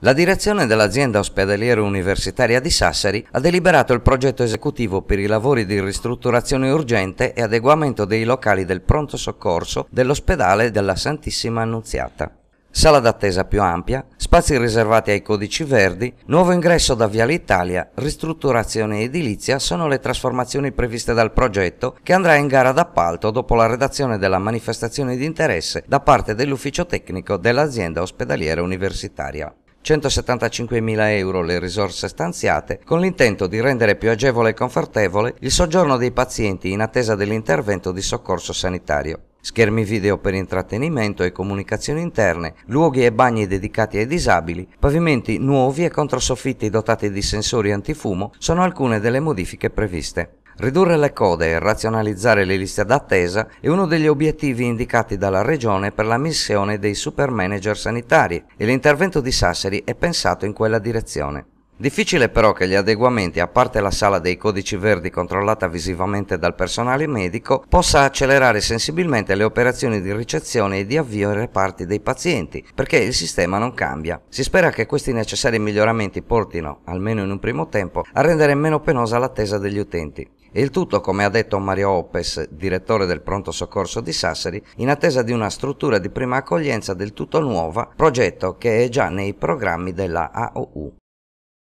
La direzione dell'azienda ospedaliera universitaria di Sassari ha deliberato il progetto esecutivo per i lavori di ristrutturazione urgente e adeguamento dei locali del pronto soccorso dell'ospedale della Santissima Annunziata. Sala d'attesa più ampia, spazi riservati ai codici verdi, nuovo ingresso da Viale Italia, ristrutturazione edilizia sono le trasformazioni previste dal progetto che andrà in gara d'appalto dopo la redazione della manifestazione di interesse da parte dell'ufficio tecnico dell'azienda ospedaliera universitaria. 175.000 euro le risorse stanziate con l'intento di rendere più agevole e confortevole il soggiorno dei pazienti in attesa dell'intervento di soccorso sanitario schermi video per intrattenimento e comunicazioni interne, luoghi e bagni dedicati ai disabili, pavimenti nuovi e controsoffitti dotati di sensori antifumo sono alcune delle modifiche previste. Ridurre le code e razionalizzare le liste d'attesa è uno degli obiettivi indicati dalla Regione per la missione dei super manager sanitari e l'intervento di Sassari è pensato in quella direzione. Difficile però che gli adeguamenti, a parte la sala dei codici verdi controllata visivamente dal personale medico, possa accelerare sensibilmente le operazioni di ricezione e di avvio ai reparti dei pazienti, perché il sistema non cambia. Si spera che questi necessari miglioramenti portino, almeno in un primo tempo, a rendere meno penosa l'attesa degli utenti il tutto, come ha detto Mario Opes, direttore del pronto soccorso di Sassari, in attesa di una struttura di prima accoglienza del tutto nuova, progetto che è già nei programmi della AOU.